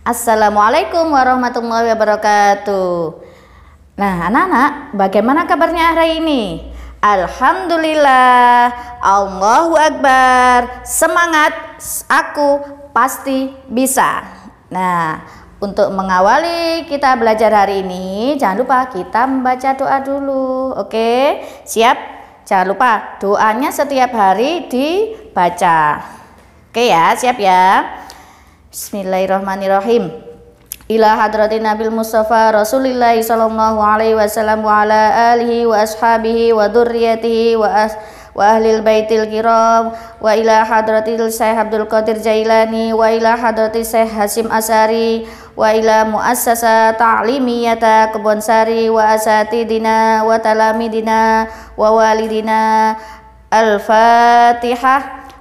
Assalamualaikum warahmatullahi wabarakatuh. Nah, anak-anak, bagaimana kabarnya hari ini? Alhamdulillah, Allahu Akbar, semangat, aku pasti bisa. Nah, untuk mengawali kita belajar hari ini, jangan lupa kita membaca doa dulu. Oke, siap? Jangan lupa doanya setiap hari dibaca. Oke ya, siap ya. Bismillahirrahmanirrahim. Ila hadratin Nabil Mustafa Rasulillah sallallahu alaihi wasallam wa ala alihi wa ashabihi wa dzurriyyatihi wa as wa ahlil baitil kiram wa ila hadratil Syekh Abdul Qadir Jailani wa ila hadratil Syekh Hasim Asari wa ila muassasa ta'limiyata Kebonsari wa asatidina wa talamidina wa walidina al-fatihah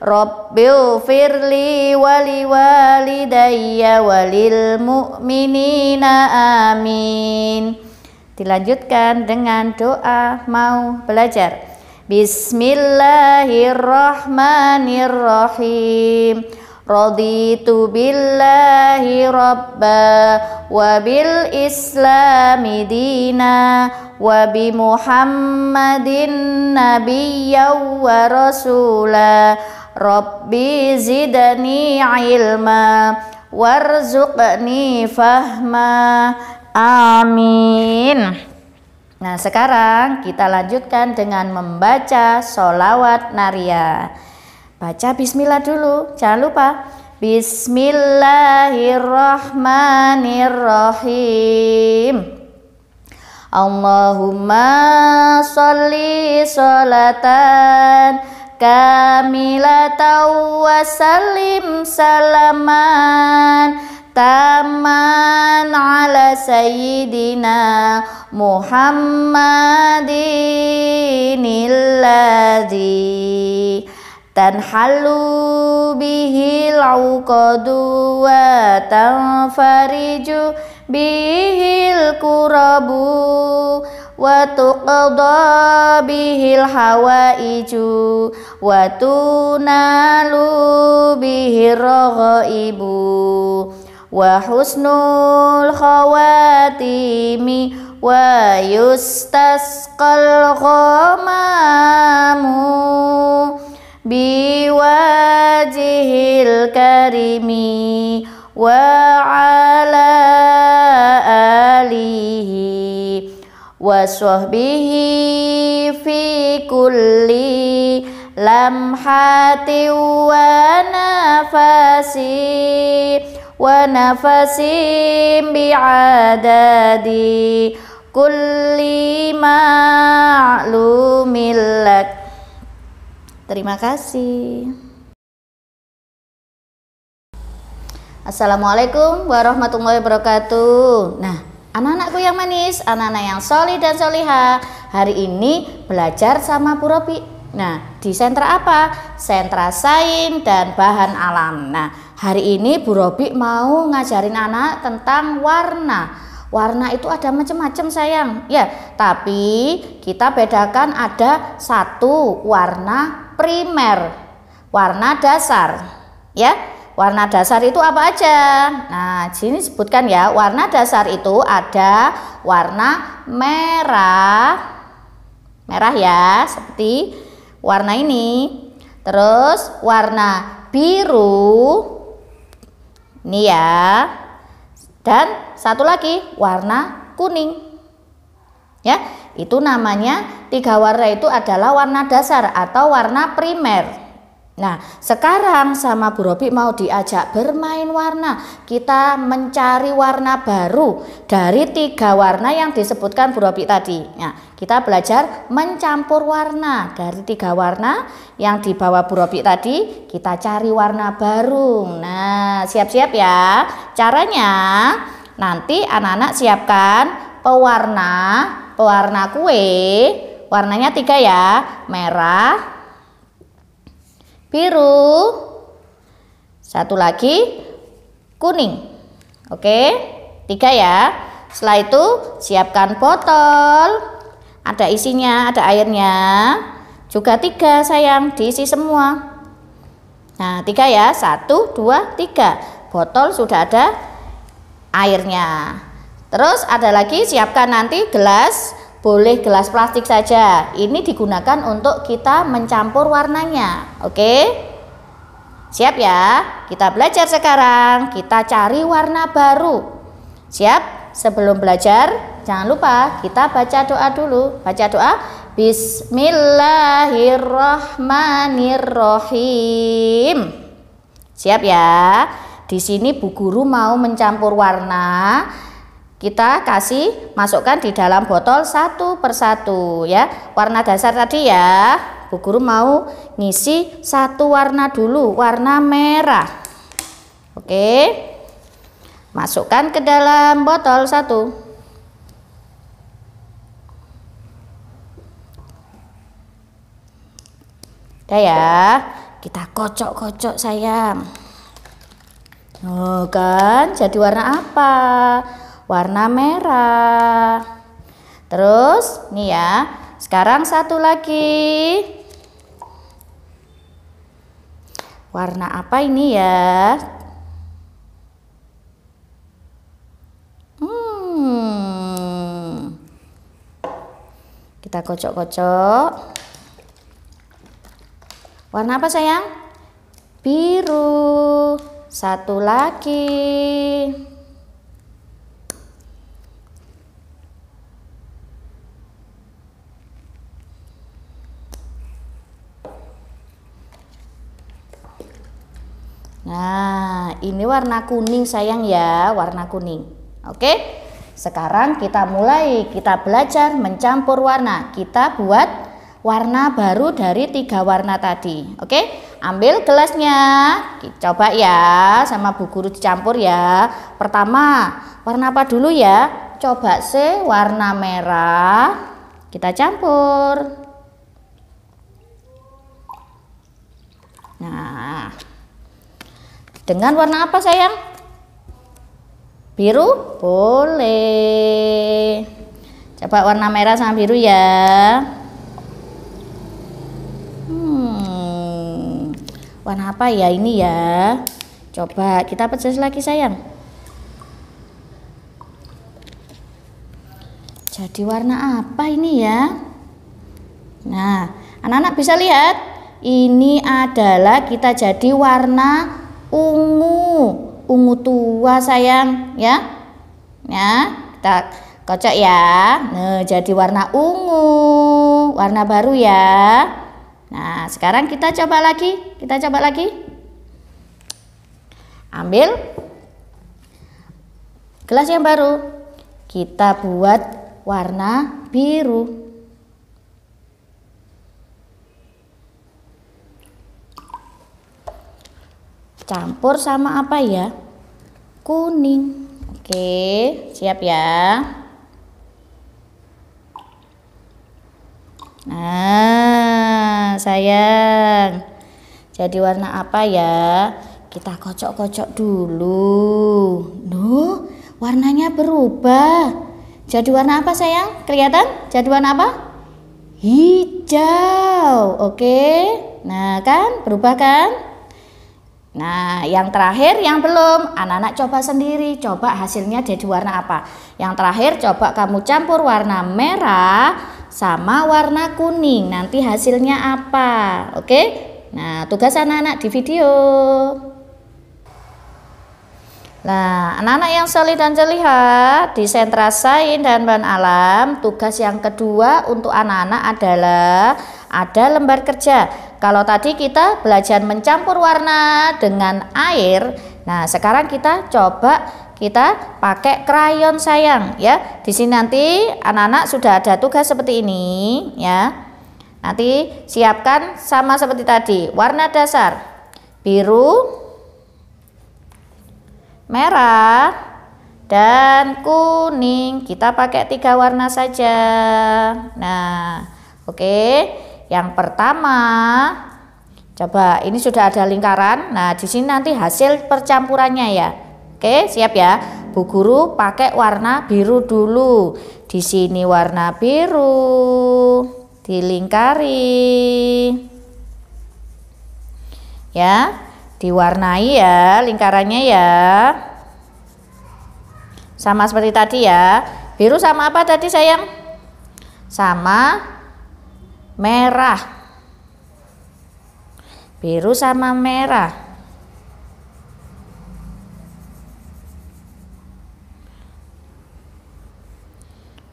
Rabbil firli wali walidayya walil mu'minina amin Dilanjutkan dengan doa mau belajar Bismillahirrahmanirrahim Raditu billahi rabba wa bil islami dina wa bi muhammadin nabiyya wa rasulah Rabbi zidni ilma warzuqni fahma amin Nah sekarang kita lanjutkan dengan membaca solawat naria Baca bismillah dulu, jangan lupa Bismillahirrahmanirrahim Allahumma salli salatan kamila tawasalim salim salaman taman ala sayyidina muhammadinilladzi dan halu bihi al-uqadu wa tanfariju bihi al-kurabu wa tuqda bihil hawa iju wa tunalu bihil ibu wa husnul khawatimi wa yustasqal ghamamu bi karimi wa وصحبه في كل لمحة ونفس ونفس بعدد كل kulli لك Terima kasih. Assalamualaikum warahmatullahi wabarakatuh. Nah, Anak-anakku yang manis, anak-anak yang solih dan soliha, hari ini belajar sama Bu Robi. Nah, di sentra apa? Sentra sain dan bahan alam. Nah, hari ini Bu Robi mau ngajarin anak tentang warna. Warna itu ada macam-macam sayang. Ya, tapi kita bedakan ada satu warna primer, warna dasar. Ya, Warna dasar itu apa aja? Nah, sini sebutkan ya. Warna dasar itu ada warna merah. Merah ya, seperti warna ini. Terus warna biru. Ini ya. Dan satu lagi warna kuning. Ya, itu namanya tiga warna itu adalah warna dasar atau warna primer. Nah, sekarang sama Bu Robi mau diajak bermain warna. Kita mencari warna baru dari tiga warna yang disebutkan Bu Robi tadi. Nah, kita belajar mencampur warna dari tiga warna yang dibawa Bu Robi tadi. Kita cari warna baru. Nah, siap-siap ya. Caranya nanti anak-anak siapkan pewarna, pewarna kue. Warnanya tiga ya, merah, biru. Satu lagi kuning. Oke, tiga ya. Setelah itu siapkan botol. Ada isinya, ada airnya. Juga tiga sayang, diisi semua. Nah, tiga ya. Satu, dua, tiga. Botol sudah ada airnya. Terus ada lagi siapkan nanti gelas boleh gelas plastik saja. Ini digunakan untuk kita mencampur warnanya. Oke. Siap ya? Kita belajar sekarang. Kita cari warna baru. Siap? Sebelum belajar, jangan lupa kita baca doa dulu. Baca doa. Bismillahirrohmanirrohim Siap ya? Di sini Bu Guru mau mencampur warna kita kasih masukkan di dalam botol satu persatu ya warna dasar tadi ya Bu Guru mau ngisi satu warna dulu warna merah oke masukkan ke dalam botol satu udah ya kita kocok-kocok sayang oh kan jadi warna apa warna merah. Terus, nih ya. Sekarang satu lagi. Warna apa ini ya? Hmm. Kita kocok-kocok. Warna apa sayang? Biru. Satu lagi. Nah, ini warna kuning sayang ya, warna kuning. Oke. Sekarang kita mulai, kita belajar mencampur warna. Kita buat warna baru dari tiga warna tadi. Oke, ambil gelasnya. Coba ya, sama bu guru dicampur ya. Pertama, warna apa dulu ya? Coba C warna merah. Kita campur. Nah, dengan warna apa sayang? Biru? Boleh. Coba warna merah sama biru ya. Hmm, warna apa ya ini ya? Coba kita pecah lagi sayang. Jadi warna apa ini ya? Nah, anak-anak bisa lihat. Ini adalah kita jadi warna ungu ungu tua sayang ya ya kita kocok ya nah jadi warna ungu warna baru ya nah sekarang kita coba lagi kita coba lagi ambil gelas yang baru kita buat warna biru campur sama apa ya? Kuning. Oke, siap ya. Nah, sayang. Jadi warna apa ya? Kita kocok-kocok dulu. Duh, warnanya berubah. Jadi warna apa sayang? Kelihatan? Jadi warna apa? Hijau. Oke. Nah, kan berubah kan? Nah, yang terakhir yang belum, anak-anak coba sendiri, coba hasilnya jadi warna apa. Yang terakhir coba kamu campur warna merah sama warna kuning, nanti hasilnya apa, oke? Nah, tugas anak-anak di video. Nah, anak-anak yang solid dan terlihat di sentra sains dan bahan alam, tugas yang kedua untuk anak-anak adalah ada lembar kerja. Kalau tadi kita belajar mencampur warna dengan air, nah sekarang kita coba kita pakai krayon sayang ya. Di sini nanti anak-anak sudah ada tugas seperti ini ya. Nanti siapkan sama seperti tadi, warna dasar biru, merah, dan kuning. Kita pakai tiga warna saja. Nah, oke. Okay. Yang pertama, coba ini sudah ada lingkaran. Nah, di sini nanti hasil percampurannya ya. Oke, siap ya. Bu guru pakai warna biru dulu. Di sini warna biru dilingkari. Ya, diwarnai ya lingkarannya ya. Sama seperti tadi ya. Biru sama apa tadi sayang? Sama merah biru sama merah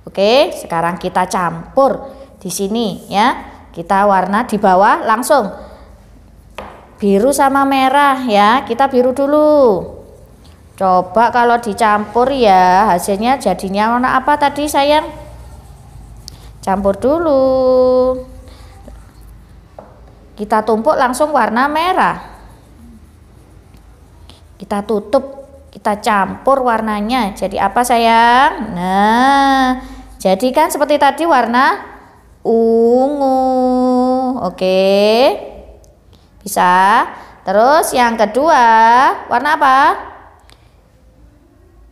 Oke, sekarang kita campur di sini ya. Kita warna di bawah langsung biru sama merah ya. Kita biru dulu. Coba kalau dicampur ya hasilnya jadinya warna apa tadi sayang? Campur dulu. Kita tumpuk langsung warna merah. Kita tutup, kita campur warnanya. Jadi apa sayang? Nah, jadi kan seperti tadi warna ungu. Oke. Bisa? Terus yang kedua, warna apa?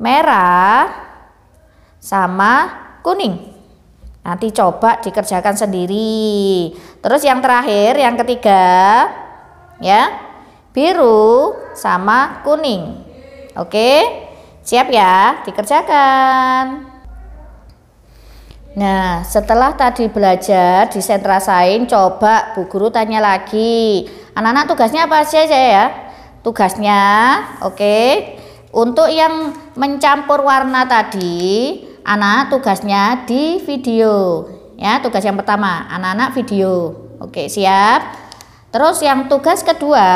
Merah sama kuning. Nanti coba dikerjakan sendiri. Terus yang terakhir, yang ketiga, ya, biru sama kuning. Oke, siap ya, dikerjakan. Nah, setelah tadi belajar di sentra sain, coba Bu Guru tanya lagi. Anak-anak tugasnya apa aja ya? Tugasnya, oke. Untuk yang mencampur warna tadi, anak tugasnya di video ya tugas yang pertama anak-anak video oke siap terus yang tugas kedua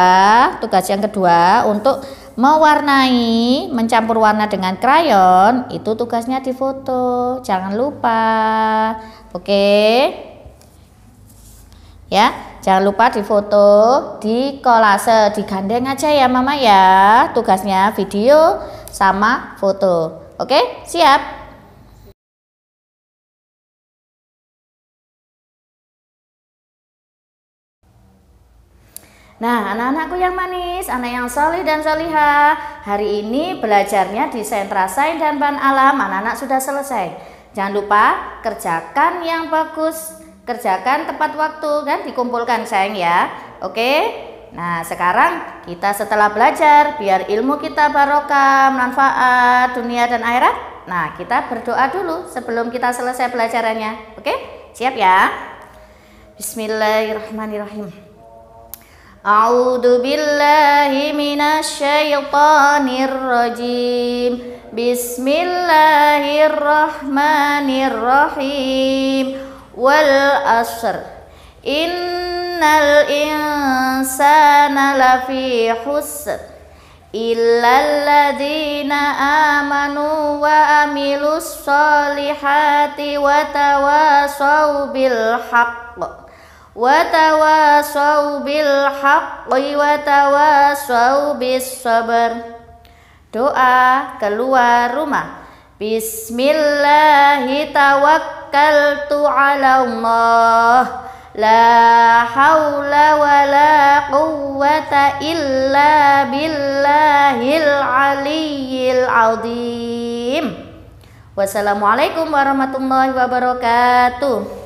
tugas yang kedua untuk mewarnai mencampur warna dengan krayon itu tugasnya di foto jangan lupa oke ya jangan lupa di foto di kolase di gandeng aja ya mama ya tugasnya video sama foto oke siap Nah, anak-anakku yang manis, anak yang solih dan soliha, hari ini belajarnya di sentra sains dan bahan alam, anak-anak sudah selesai. Jangan lupa kerjakan yang bagus, kerjakan tepat waktu, kan dikumpulkan sayang ya. Oke, nah sekarang kita setelah belajar, biar ilmu kita barokah, manfaat, dunia dan akhirat. Nah, kita berdoa dulu sebelum kita selesai pelajarannya. Oke, siap ya? Bismillahirrahmanirrahim. أعوذ بالله من الشيطان الرجيم بسم الله الرحمن الرحيم والأسر إن الإنسان لفي حسر إلا الذين آمنوا وعملوا الصالحات وتواصوا بالحق وتواصوا بالحق وتواصوا بالصبر doa keluar rumah Bismillahi tawakkaltu ala Allah La hawla wa la quwwata illa billahil aliyyil azim Wassalamualaikum warahmatullahi wabarakatuh